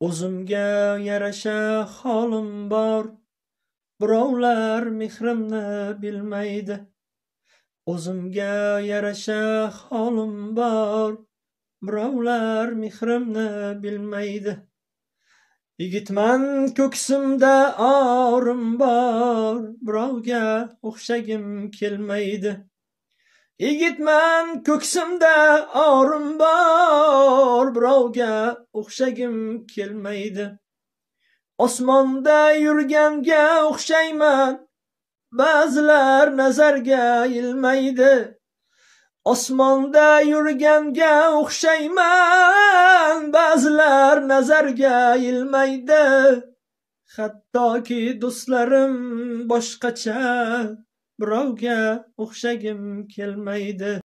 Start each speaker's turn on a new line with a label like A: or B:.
A: o'zimga yarasha holim bor birovlar mehrimni bilmaydi o'zimga yarasha holim bor birovlar mehrimni bilmaydi yigitman ko'ksimda orim bor birovga o'xshagim kelmaydi yigitman ko'ksimda orim bor birovga o'xshagim kelmaydi osmonda yurganga o'xshayman ba'zilar nazarga ilmaydi osmonda yurganga o'xshayman ba'zilar nazarga ilmaydi hattoki do'stlarim boshqacha birovga o'xshagim kelmaydi